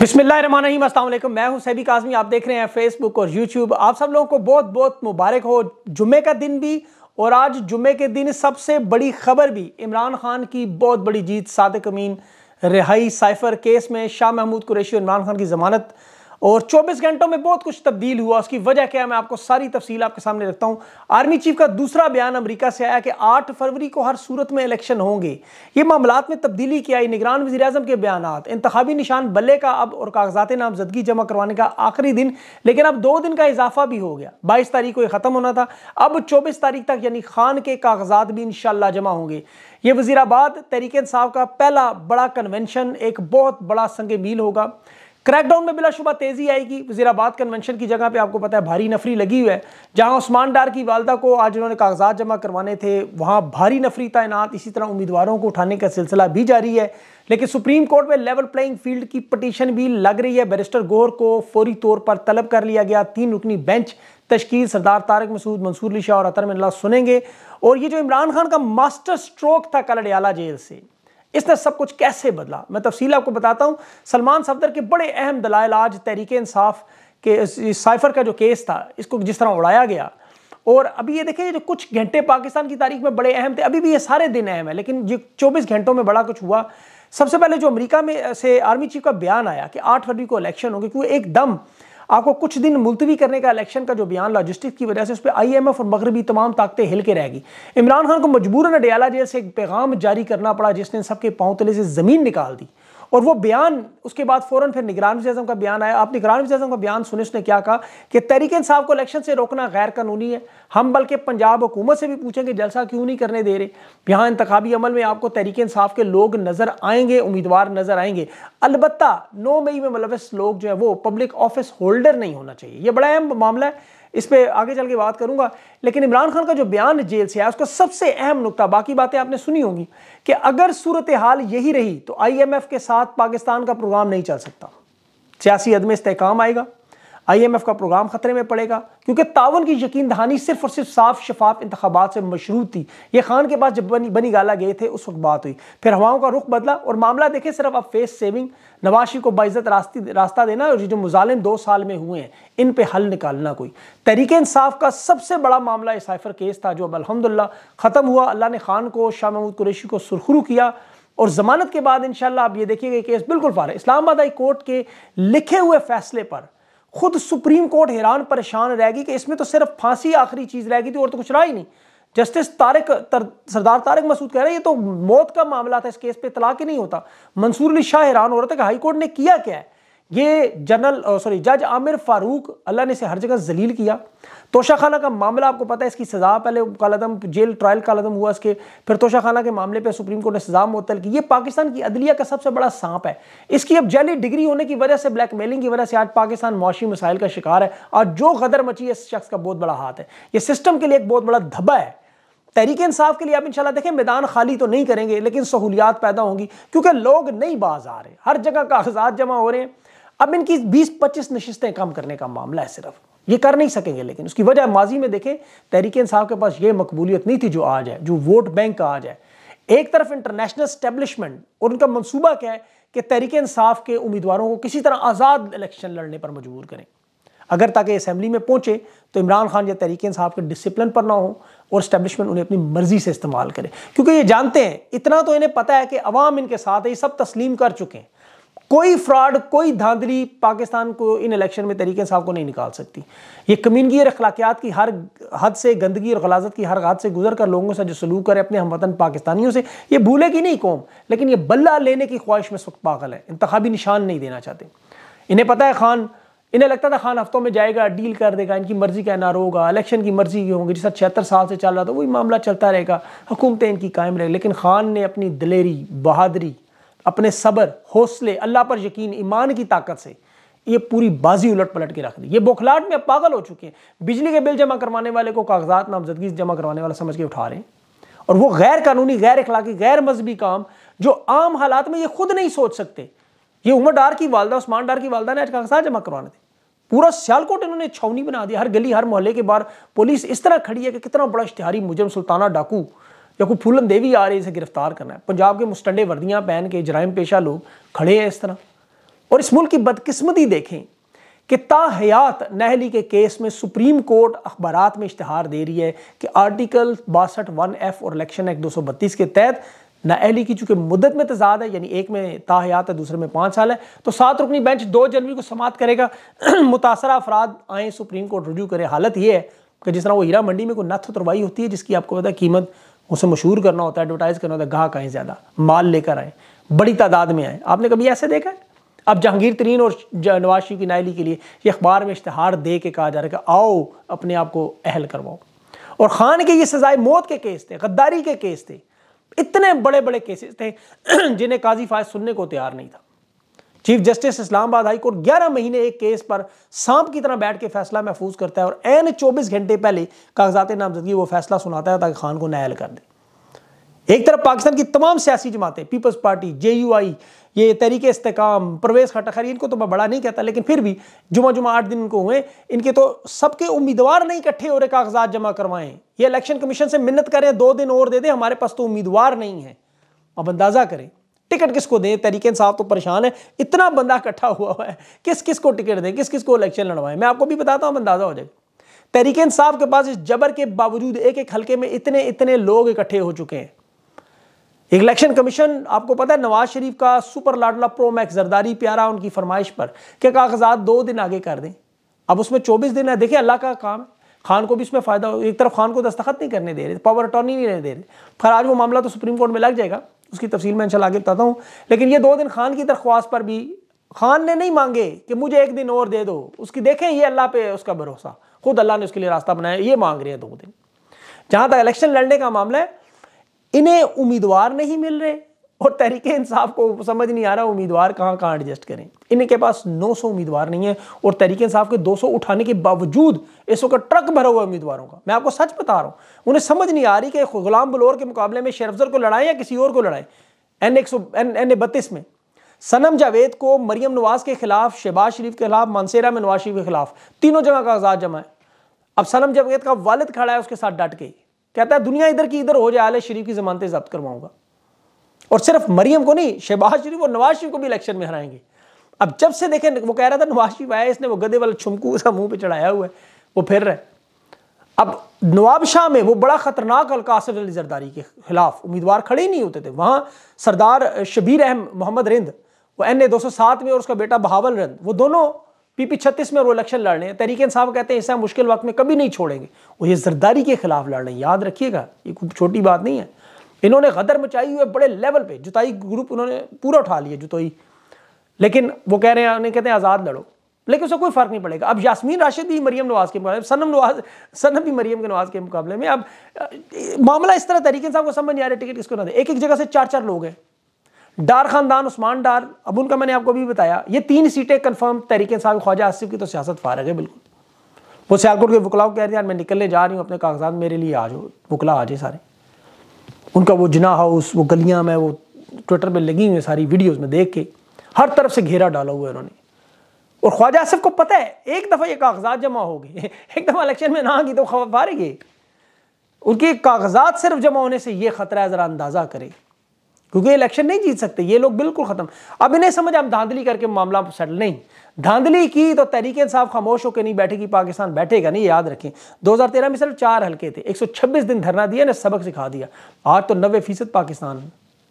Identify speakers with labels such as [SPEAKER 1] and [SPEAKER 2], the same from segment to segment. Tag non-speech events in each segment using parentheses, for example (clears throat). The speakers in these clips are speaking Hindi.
[SPEAKER 1] बिस्मिल्लाम असलम मैं हूं सैबी काजमी आप देख रहे हैं फेसबुक और यूट्यूब आप सब लोगों को बहुत बहुत मुबारक हो जुमे का दिन भी और आज जुमे के दिन सबसे बड़ी खबर भी इमरान खान की बहुत बड़ी जीत सादक अमीन रिहाई साइफर केस में शाह महमूद कुरैशी और इमरान खान की ज़मानत और 24 घंटों में बहुत कुछ तब्दील हुआ उसकी वजह क्या है मैं आपको सारी तफसील आपके सामने रखता हूं आर्मी चीफ का दूसरा बयान अमेरिका से आया कि 8 फरवरी को हर सूरत में इलेक्शन होंगे ये मामला में तब्दीली की आई निगरान वजी अजम के बयान इंतबी निशान बल्ले का अब और कागजात नामजदगी जमा करवाने का आखिरी दिन लेकिन अब दो दिन का इजाफा भी हो गया बाईस तारीख को यह ख़त्म होना था अब चौबीस तारीख तक यानी खान के कागजात भी इन जमा होंगे ये वजीराबाद तरीके साहब का पहला बड़ा कन्वेंशन एक बहुत बड़ा संग मील होगा क्रैकडाउन में बिलाशुबा तेजी आएगी वजीराबाद कन्वेंशन की जगह पे आपको पता है भारी नफरी लगी हुई है जहां उस्मान डार की वालदा को आज उन्होंने कागजात जमा करवाने थे वहां भारी नफरी तैनात इसी तरह उम्मीदवारों को उठाने का सिलसिला भी जारी है लेकिन सुप्रीम कोर्ट में लेवल प्लेइंग फील्ड की पटिशन भी लग रही है बैरिस्टर गोर को फौरी तौर पर तलब कर लिया गया तीन रुकनी बेंच तश्कील सरदार तारक मसूद मंसूर अली शाह और अतरमिल्ला सुनेंगे और ये जो इमरान खान का मास्टर स्ट्रोक था कलडियाला जेल से इसने सब कुछ कैसे बदला मैं तफसील आपको बताता हूँ सलमान सफदर के बड़े अहम दलाइल आज तहरीक इंसाफ के साइफर का जो केस था इसको जिस तरह उड़ाया गया और अभी ये देखें जो कुछ घंटे पाकिस्तान की तारीख में बड़े अहम थे अभी भी ये सारे दिन अहम है लेकिन ये 24 घंटों में बड़ा कुछ हुआ सबसे पहले जो अमेरिका में से आर्मी चीफ का बयान आया कि 8 फरवरी को इलेक्शन होगी क्योंकि एकदम आपको कुछ दिन मुलतवी करने का इलेक्शन का जो बयान लॉजिस्टिक की वजह से उस पर आई एम एफ और मगरबी तमाम ताकतें हिल के रहेगी इमरान खान को मजबूरन अडियाला जेल से एक पैगाम जारी करना पड़ा जिसने सबके पाँव तले से ज़मीन निकाल दी और वो बयान उसके बाद फौरन फिर निगरान वजी का बयान आया आप निगरान वजी का बयान सुने उसने क्या कहा कि तहरीक इंसाफ को इलेक्शन से रोकना गैर कानूनी है हम बल्कि पंजाब हुकूमत से भी पूछेंगे जलसा क्यों नहीं करने दे रहे यहाँ इंतबी अमल में आपको तहरीक इंसाफ के लोग नज़र आएंगे उम्मीदवार नज़र आएंगे अलबत् नौ मई में मुलविस लोग जो है वो पब्लिक ऑफिस होल्डर नहीं होना चाहिए यह बड़ा अहम मामला है इस पर आगे चल के बात करूंगा लेकिन इमरान खान का जो बयान जेल से आया उसका सबसे अहम नुकता बाकी बातें आपने सुनी होंगी कि अगर सूरत हाल यही रही तो आईएमएफ के साथ पाकिस्तान का प्रोग्राम नहीं चल सकता सियासी अदम इसकाम आएगा आईएमएफ का प्रोग्राम खतरे में पड़ेगा क्योंकि तावन की यकीन दहानी सिर्फ और सिर्फ साफ शफाफ इंतबात से मशरूत थी ये खान के पास जब बनी बनी गाला गए थे उस वक्त बात हुई फिर हवाओं का रुख बदला और मामला देखे सिर्फ अब फेस सेविंग नवाशी को बाइजत रास्ती रास्ता देना और जो मुजालिम दो साल में हुए हैं इन पर हल निकालना कोई तरीके इंसाफ का सबसे बड़ा मामला इस साइफर केस था जो अब अलहमदिल्ला ख़त्म हुआ अल्लाह ने खान को शाह महमूद कुरेशी को सुरखरू किया और जमानत के बाद इंशाल्लाह आप ये देखिएगा केस बिल्कुल फार है इस्लामाबाद हाई कोर्ट के लिखे हुए फैसले पर खुद सुप्रीम कोर्ट हैरान परेशान रहेगी कि इसमें तो सिर्फ फांसी आखिरी चीज़ रहेगी थी और तो कुछ रहा ही नहीं जस्टिस तारिक तर, सरदार तारिक मसूद कह रहे हैं ये तो मौत का मामला था इस केस पे तलाक ही नहीं होता मंसूर अली शाह हैरान हो रहा था कि हाईकोर्ट ने किया क्या है ये जनरल सॉरी जज आमिर फारूक अल्लाह ने इसे हर जगह जलील किया तोशा खाना का मामला आपको पता है इसकी सज़ा पहले कालादम जेल ट्रायल कालादम हुआ इसके फिर तोशा खाना के मामले पर सुप्रीम कोर्ट ने सज़ा मुतल की ये पाकिस्तान की अदलिया का सबसे बड़ा सांप है इसकी अब जैली डिग्री होने की वजह से ब्लैक मेलिंग की वजह से आज पाकिस्तान मुशी मसाइल का शिकार है और जो गदर मची है इस शख्स का बहुत बड़ा हाथ है ये सिस्टम के लिए एक बहुत बड़ा धब्बा है तहरीक इंसाफ के लिए आप इंशाल्लाह देखें मैदान खाली तो नहीं करेंगे लेकिन सहूलियात पैदा होंगी क्योंकि लोग नहीं बाज आ रहे हर जगह कागजात जमा हो रहे हैं अब इनकी बीस पच्चीस नशस्तें कम करने का मामला है सिर्फ ये कर नहीं सकेंगे लेकिन उसकी वजह माजी में देखें तहरीक इंसाफ के पास ये मकबूलियत नहीं थी जो आज है जो वोट बैंक का आज है एक तरफ इंटरनेशनल स्टैब्लिशमेंट और उनका मनसूबा क्या है कि तहरीक इंसाफ के उम्मीदवारों को किसी तरह आज़ाद इलेक्शन लड़ने पर मजबूर करें अगर ताकि असम्बली में पहुंचे तो इमरान खान या तहरीक इंसाफ के डिसिप्लिन पर ना हो और स्टैब्लिशमेंट उन्हें अपनी मर्जी से इस्तेमाल करें क्योंकि ये जानते हैं इतना तो इन्हें पता है कि अवाम इनके साथ है ये सब तस्लीम कर चुके हैं कोई फ्रॉड कोई धांधली पाकिस्तान को इन इलेक्शन में तरीके साहब को नहीं निकाल सकती ये कमीनगी और अखलाकियात की हर हद से गंदगी और गलाजत की हर हद से गुजर कर लोगों से जो सलूक करें अपने हम वतन पाकिस्तानियों से ये भूलेगी नहीं कौम लेकिन ये बल्ला लेने की ख्वाहिश में इस वक्त पागल है इंतबी निशान नहीं देना चाहते इन्हें पता है खान इन्हें लगता था खान हफ्तों में जाएगा डील कर देगा इनकी मर्जी का एनआर होगा इलेक्शन की मर्जी की होगी जिसका छिहत्तर साल से चल रहा था वही मामला चलता रहेगा हुकूमतें इनकी कायम रहेगी लेकिन खान ने अपनी दलेरी बहादरी अपने सब्र हौसले अल्लाह पर यकीन ईमान की ताकत से ये पूरी बाजी उलट पलट के रख दी ये बौखलाट में पागल हो चुके हैं बिजली के बिल जमा करवाने वाले को कागजात नामजदगी जमा करवाने वाला समझ के उठा रहे हैं और वो गैर कानूनी गैर अखलाकी गैर मजहबी काम जो आम हालात में ये खुद नहीं सोच सकते ये उमर डार की वालदा उस्मान डार की वालदा ने आज कागजात जमा करवाने थे पूरा सियालकोट इन्होंने छावनी बना दी हर गली हर मोहल्ले के बाहर पुलिस इस तरह खड़ी है कि कितना बड़ा इश्तेहारी मुजरम सुल्ताना डाकू या कोई फूलन देवी आ रही है इसे गिरफ्तार करना है पंजाब के मुस्टंडे वर्दियाँ पहन के जराइम पेशा लोग खड़े हैं इस तरह और इस मुल्क की बदकिस्मती देखें कि ताहयात नहली के केस में सुप्रीम कोर्ट अखबार में इश्तहार दे रही है कि आर्टिकल बासठ वन एफ और इलेक्शन एक्ट दो सौ बत्तीस के तहत नाहली की चूंकि मुद्दत में तजाद है यानी एक में ताहयात है दूसरे में पाँच साल है तो सात रुकनी बेंच दो जनवरी को समाप्त करेगा (clears throat) मुतासर अफराद आए सुप्रीम कोर्ट रजू करें हालत यह है कि जिस तरह वो हीरा मंडी में कोई नथ उतरवाई होती है जिसकी आपको पता कीमत उसे मशहूर करना होता है एडवर्टाइज़ करना होता है गाहक आएँ ज़्यादा माल लेकर आएँ बड़ी तादाद में आएँ आपने कभी ऐसे देखा है अब जहांगीर तरीन और नवाज शरीफ की नायली के लिए ये अखबार में इश्तहार दे के कहा जा रहा है कि आओ अपने आप को अहल करवाओ और ख़ान के ये सजाए मौत के केस थे गद्दारी के केस थे इतने बड़े बड़े केसेस थे (clears throat) जिन्हें काजी फायज सुनने को तैयार नहीं था chief justice Islamabad high court 11 महीने एक केस पर सांप की तरह बैठ के फैसला महफूज करता है और एन 24 घंटे पहले कागजात नामजदगी वो फैसला सुनाता है ताकि खान को नायल कर दे एक तरफ पाकिस्तान की तमाम सियासी जमातें peoples party J U I ये तरीके इस्तेकाम परवेज खटा खरी इनको तो मैं बड़ा नहीं कहता लेकिन फिर भी जुमा जुमा आठ दिन को हुए इनके तो सबके उम्मीदवार नहीं इकट्ठे हो रहे कागजात जमा करवाएं ये इलेक्शन कमीशन से मिन्नत करें दो दिन और दे दें हमारे पास तो उम्मीदवार नहीं है अब अंदाज़ा करें टिकट किसको दें तरीके साहब तो परेशान है इतना बंदा इकट्ठा हुआ हुआ है किस किस को टिकट दें किस किस को इलेक्शन लड़वाएं मैं आपको भी बताता हूँ अंदाजा हो जाए तहरीक इंसाफ के पास इस जबर के बावजूद एक एक हल्के में इतने इतने लोग इकट्ठे हो चुके हैं इलेक्शन कमीशन आपको पता है नवाज शरीफ का सुपर लाडला प्रो मैक्स जरदारी प्यारा उनकी फरमाइश पर क्या कागजात दो दिन आगे कर दें अब उसमें चौबीस दिन है देखिए अल्लाह का काम खान को भी इसमें फ़ायदा हो एक तरफ खान को दस्तखत नहीं करने दे रहे पावर अटॉर्नी नहीं दे रहे फिर आज वो मामला तो सुप्रीम कोर्ट में लग जाएगा उसकी तफसील मैं इंशाल्लाह आगे बताता हूँ लेकिन ये दो दिन खान की दरख्वास्त पर भी खान ने नहीं मांगे कि मुझे एक दिन और दे दो उसकी देखें ये अल्लाह पे उसका भरोसा खुद अल्लाह ने उसके लिए रास्ता बनाया ये मांग रहे हैं दो दिन जहाँ तक इलेक्शन लड़ने का मामला है इन्हें उम्मीदवार नहीं मिल रहे और तरीके इंसाफ को समझ नहीं आ रहा उम्मीदवार कहाँ कहाँ एडजस्ट करें इनके पास 900 उम्मीदवार नहीं है और तरीके इंसाफ के 200 उठाने के बावजूद इस वक्त ट्रक भरा हुआ उम्मीदवारों का मैं आपको सच बता रहा हूँ उन्हें समझ नहीं आ रही कि गुलाम बलोर के मुकाबले में शेरफजर को लड़ाएं या किसी और को लड़ाएं एन एक सौ एन एन बत्तीस में सनम जावेद को मरियम नवाज के खिलाफ शहबाज शरीफ के खिलाफ मानसेरा में नवाज शरीफ के खिलाफ तीनों जगह कागजात जमा है अब सनम जावेद का वालद खड़ा है उसके साथ डट के कहता है दुनिया इधर की इधर हो जाए आल शरीफ की जमानतें जब्त करवाऊंगा और सिर्फ मरियम को नहीं शहबाज शरीफ और नवाज शरीफ को भी इलेक्शन में हराएंगे अब जब से देखें वो कह रहा था नवाज शरीफ आया इसने वो गदे वाला छुमकू उसका मुंह पे चढ़ाया हुआ है वो फिर रहे अब नवाब शाह में वो बड़ा ख़तरनाक हल्का अली जरदारी के खिलाफ उम्मीदवार खड़े ही नहीं होते थे वहाँ सरदार शबीर अहम मोहम्मद रिंद वो एन ए दो सौ सात में और उसका बेटा बहावल रिंद वो दोनों पी पी छत्तीस में वो इलेक्शन लड़ रहे हैं तहरीक साहब कहते हैं ऐसा मुश्किल वक्त में कभी नहीं छोड़ेंगे वो ये जरदारी के खिलाफ लड़ रहे हैं याद रखिएगा ये कोई छोटी बात नहीं है इन्होंने गदर मचाई हुई है बड़े लेवल पे जुताई ग्रुप उन्होंने पूरा उठा लिया जुतोई लेकिन वो कह रहे हैं उन्हें कहते हैं आज़ाद लड़ो लेकिन उसका कोई फ़र्क नहीं पड़ेगा अब यासमीन राशिद भी मरीम नवाज़ के मुकाबले सनम नवाज सनम भी मरीम के नवाज़ के मुकाबले में अब मामला इस तरह तरीके से आपको समझ नहीं आ रहा टिकट किसको ना दे एक एक जगह से चार चार लोग हैं डार ख़ानदान उस्मान डार अब उनका मैंने आपको भी बताया ये तीन सीटें कन्फर्म तरीके साहब ख्वाजा आसिफ की तो सियासत फारग है बिल्कुल वो सियालकोट के वकलाओं कह रहे हैं यार मैं निकलने जा रही हूँ अपने कागजात मेरे लिए आ जाओ वकला आ जाए सारे उनका वो जना हाउस वो गलियाँ में वो ट्विटर पे लगी हुई हैं सारी वीडियोस में देख के हर तरफ से घेरा डाला हुआ है उन्होंने और ख्वाजा आसफ को पता है एक दफ़ा ये कागजात जमा हो गए (laughs) एक दफ़ा इलेक्शन में ना की तो खबर फारे गए उनके कागजात सिर्फ जमा होने से ये ख़तरा है ज़रा अंदाज़ा करें क्योंकि इलेक्शन नहीं जीत सकते ये लोग बिल्कुल ख़त्म अब इन्हें समझ आप धांधली करके मामला सेटल नहीं धांधली की तो तहरीक साफ खामोश होकर नहीं बैठेगी पाकिस्तान बैठेगा नहीं याद रखें 2013 में सिर्फ चार हल्के थे 126 दिन धरना दिया ने सबक सिखा दिया आज तो नब्बे फीसद पाकिस्तान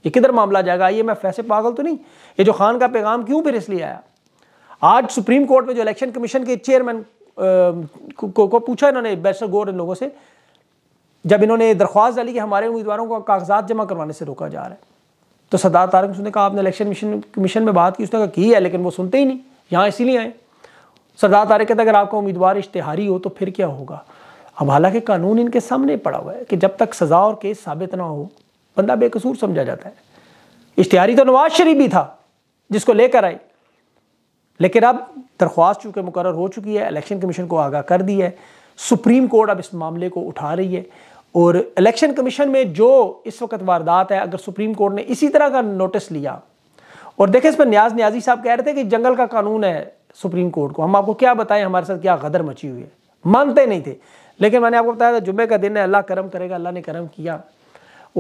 [SPEAKER 1] ये किधर मामला जाएगा आइए मैं फैसे पागल तो नहीं ये जो खान का पैगाम क्यों फिर इसलिए आया आज सुप्रीम कोर्ट में जो इलेक्शन कमीशन के चेयरमैन को, को, को पूछा इन्होंने बैसर गोर इन लोगों से जब इन्होंने दरख्वास्त डाली कि हमारे उम्मीदवारों को कागजात जमा करवाने से रोका जा रहा है तो सरदार तारक मिश्र ने कहा आपने इलेक्शन मिशन कमीशन में बात की उसने कहा की है लेकिन वो सुनते ही नहीं यहाँ इसीलिए आए सरदार तारक कहते अगर आपका उम्मीदवार इश्तहारी हो तो फिर क्या होगा अब हालांकि कानून इनके सामने पड़ा हुआ है कि जब तक सज़ा और केस साबित ना हो बंदा बेकसूर समझा जाता है इश्तहारी तो नवाज शरीफ भी था जिसको लेकर आए लेकिन अब दरख्वास्त चूँकि मुकर हो चुकी है इलेक्शन कमीशन को आगाह कर दी है सुप्रीम कोर्ट अब इस मामले को उठा रही है और इलेक्शन कमीशन में जो इस वक्त वारदात है अगर सुप्रीम कोर्ट ने इसी तरह का नोटिस लिया और देखे इस पर न्याज न्याजी साहब कह रहे थे कि जंगल का कानून है सुप्रीम कोर्ट को हम आपको क्या बताएं हमारे साथ क्या गदर मची हुई है मानते नहीं थे लेकिन मैंने आपको बताया था जुम्मे का दिन है अल्लाह करम करेगा अल्लाह ने करम किया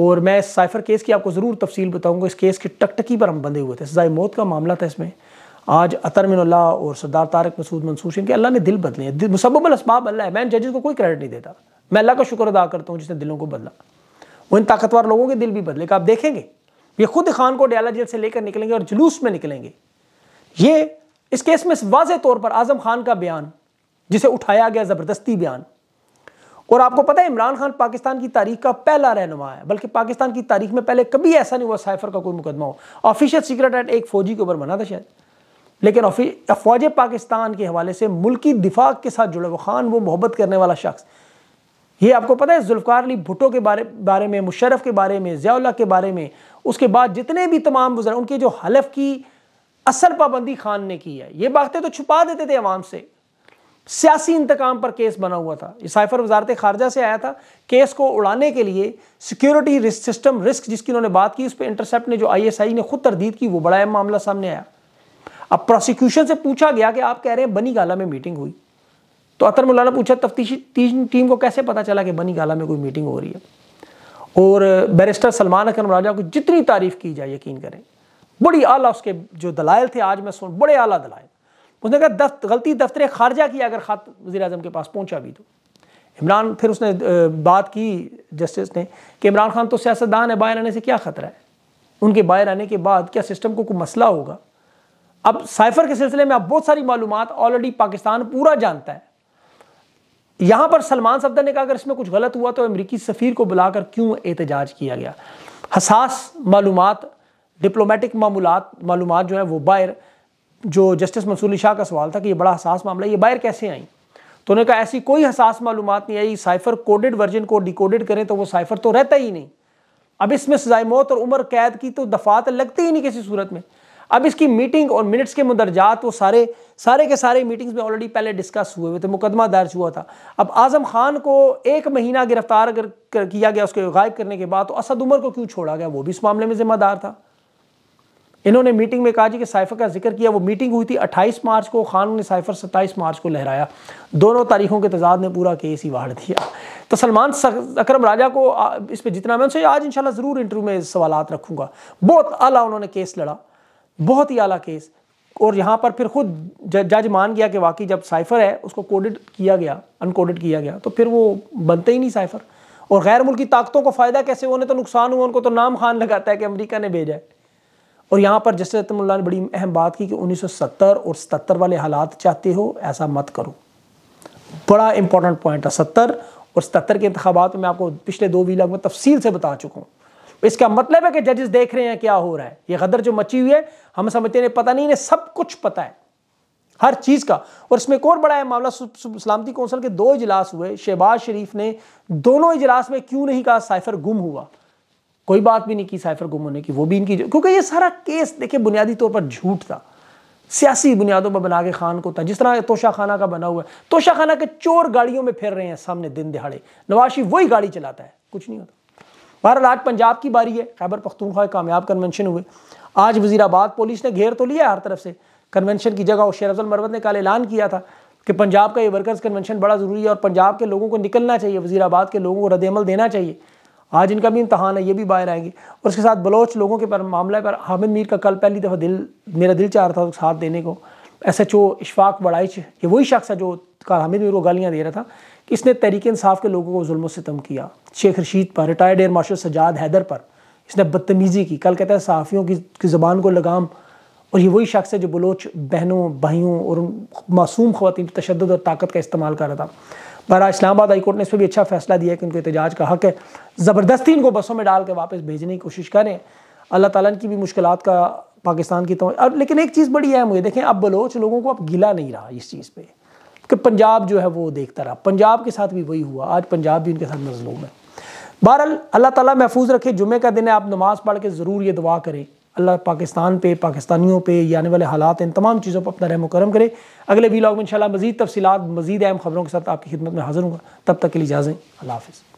[SPEAKER 1] और मैं इस साइफर केस की आपको ज़रूर तफसील बताऊँगा इस केस की टकटकी पर हम बंधे हुए थे सजाई मौत का मामला था इसमें आज अतर मिनल्ला और सरदार तारक मसूद मंसूर के अल्लाह ने दिल बदले मुसबल इसबाब अल्लाह है मैं जजेस को कोई क्रेडिट नहीं देता मैं अल्लाह का शुक्र अदा करता हूँ जिसने दिलों को बदला वो इन ताकतवर लोगों के दिल भी बदलेगा आप देखेंगे ये खुद खान को डयाला जेल से लेकर निकलेंगे और जुलूस में निकलेंगे ये इस केस में वाज तौर पर आजम खान का बयान जिसे उठाया गया ज़बरदस्ती बयान और आपको पता है इमरान खान पाकिस्तान की तारीख का पहला रहनुमा है बल्कि पाकिस्तान की तारीख में पहले कभी ऐसा नहीं हुआ साइफर का कोई मुकदमा हो ऑफिशियल सीक्रेट एक्ट एक फौजी के ऊपर बना था शायद लेकिन अफवाज पाकिस्तान के हवाले से मुल्की दिफा के साथ जुड़े वो खान वो मोहब्बत करने वाला शख्स ये आपको पता है जुल्फ़ार अली भुटो के बारे बारे में मुशरफ के बारे में ज़ियाल्ला के बारे में उसके बाद जितने भी तमाम गुजर उनके जो हलफ की असल पाबंदी खान ने की है ये बातें तो छुपा देते थे आवाम से सियासी इंतकाम पर केस बना हुआ था ये साइफर वजारत खारजा से आया था केस को उड़ाने के लिए सिक्योरिटी रिस्क सिस्टम रिस्क जिसकी उन्होंने बात की उस पर इंटरसेप्ट ने जो आई एस आई ने खुद तरदीद की वो बड़ा अहम मामला सामने आया अब प्रोसिक्यूशन से पूछा गया कि आप कह रहे हैं बनी गाला में मीटिंग हुई तो अतर मौलाना पूछा तफ्तीशी टीम को कैसे पता चला कि बनी गाला में कोई मीटिंग हो रही है और बैरिस्टर सलमान अकरम राजा को जितनी तारीफ़ की जाए यकीन करें बड़ी आला उसके जो दलाइल थे आज मैं सुन बड़े आला दलाइल उसने कहा दफ्त गलती दफ्तर खारजा किया अगर खात वजी अजम के पास पहुँचा भी तो इमरान फिर उसने बात की जस्टिस ने कि इमरान खान तो सियासतदान है बाहर आने से क्या ख़तरा है उनके बाहर आने के बाद क्या सिस्टम को कोई मसला होगा अब साइफर के सिलसिले में अब बहुत सारी मालूम ऑलरेडी पाकिस्तान पूरा जानता है यहां पर सलमान सफदर ने कहा अगर इसमें कुछ गलत हुआ तो अमरीकी सफ़ीर को बुलाकर क्यों एहतजाज किया गया हसास मालूम डिप्लोमेटिक मामूलत मालूम जो है वो बाहर जो जस्टिस मंसूर शाह का सवाल था कि ये बड़ा हसास मामला ये बाहर कैसे आई तो उन्होंने कहा ऐसी कोई हसास मालूम नहीं आई साइफर कोडेड वर्जन को डिकोडेड करें तो वो साइफर तो रहता ही नहीं अब इसमें सजाए मौत और उम्र कैद की तो दफात लगती ही नहीं किसी सूरत में अब इसकी मीटिंग और मिनट्स के मुदरजात वो सारे सारे के सारे मीटिंग्स में ऑलरेडी पहले डिस्कस हुए हुए थे तो मुकदमा दर्ज हुआ था अब आजम खान को एक महीना गिरफ्तार कर, कर किया गया उसके गायब करने के बाद तो असद उमर को क्यों छोड़ा गया वो भी इस मामले में जिम्मेदार था इन्होंने मीटिंग में कहा जी कि साइफर का जिक्र किया वो मीटिंग हुई थी 28 मार्च को खान ने साइफर 27 मार्च को लहराया दोनों तारीखों के तजाद ने पूरा केस ही वाड़ दिया तो सलमान अक्रम राजा को इस पर जितना मैं उनसे आज इंशाल्लाह ज़रूर इंटरव्यू में सवाल रखूँगा बहुत अला उन्होंने केस लड़ा बहुत ही आला केस और यहाँ पर फिर खुद जज मान गया कि वाकई जब साइफर है उसको कोडेड किया गया अनकोडेड किया गया तो फिर वो बनते ही नहीं साइफर और गैर मुल्की ताकतों को फ़ायदा कैसे होने तो नुकसान हुआ उनको तो नाम खान लगाता है कि अमेरिका ने भेजा है और यहाँ पर जस्टिस रतमुल्ला ने बड़ी अहम बात की कि 1970 और 77 वाले हालात चाहते हो ऐसा मत करो बड़ा इंपॉर्टेंट पॉइंट है सत्तर और सतर के इंतबात में मैं आपको पिछले दो वीलाग में तफसील से बता चुका हूँ इसका मतलब है कि जजेस देख रहे हैं क्या हो रहा है ये गदर जो मची हुई है हम समझते हैं पता नहीं इन्हें सब कुछ पता है हर चीज़ का और इसमें एक और बड़ा है मामला सलामती कौंसिल के दो इजलास हुए शहबाज शरीफ ने दोनों इजलास में क्यों नहीं कहा साइफर गुम हुआ कोई बात भी नहीं की साइफर गुम होने की वो भी इनकी क्योंकि ये सारा केस देखिए बुनियादी तौर पर झूठ था सियासी बुनियादों पर बना के खान को था जिस तरह तोशा खाना का बना हुआ है तोशा खाना के चोर गाड़ियों में फिर रहे हैं सामने दिन दिहाड़े नवाज वही गाड़ी चलाता है कुछ नहीं होता बहरहाल आज पंजाब की बारी है खैबर पख्तूनख्वा कामयाब कन्वेंशन हुए आज वजीराबाद पुलिस ने घेर तो लिया हर तरफ से कन्वेंशन की जगह शेर अफजल मरवत ने कल ऐलान किया था कि पंजाब का ये वर्कर्स कन्वेंशन बड़ा ज़रूरी है और पंजाब के लोगों को निकलना चाहिए वजीराबाद के लोगों को रदमल देना चाहिए आज इनका भी इम्तहान है ये भी बाहर आएंगे और उसके साथ बलोच लोगों के पर मामले पर हामिद मीर का कल पहली दफ़ा दिल मेरा दिल चाह रहा था साथ देने को S H O Ishfaq Baraich ये वही शख्स है जो कार हामिद मेरे को गालियाँ दे रहा था कि इसने तहरीक इंसाफ के लोगों को जुल्म सितम किया शेख रशीद पर retired air marshal Sajjad Haider पर इसने बदतमीज़ी की कल कहता है सहाफ़ियों की, की ज़बान को लगाम और ये वही शख्स है जो बलोच बहनों भाइयों और मासूम खुवान तशद और ताकत का इस्तेमाल कर रहा था बहरा इस्लामाबाद हाईकोर्ट ने इस पर भी अच्छा फैसला दिया कि उनको एहतजाज का हक है ज़बरदस्ती इनको बसों में डाल के वापस भेजने की कोशिश करें अल्लाह ताली की भी मुश्किल का पाकिस्तान की तो अब लेकिन एक चीज़ बड़ी अहम हुई देखें अब बलोच लोगों को अब गिला नहीं रहा इस चीज़ पर कि पंजाब जो है वो देखता रहा पंजाब के साथ भी वही हुआ आज पंजाब भी उनके साथ मजलूम है बहरहाल अल्लाह ताला महफूज रखे जुमे का दिन है आप नमाज़ पढ़ के ज़रूर ये दुआ करें अल्लाह पाकिस्तान पे पाकिस्तानियों पे ये आने वाले हालात इन तमाम चीज़ों पर अपना रहम करम करे अगले वीलॉग में शाला मजीद तफसीत मजीद अहम खबरों के साथ आपकी खिदमत में हाजिर हूँ तब तक के लिए इजाज़ें अल्लाह हाफ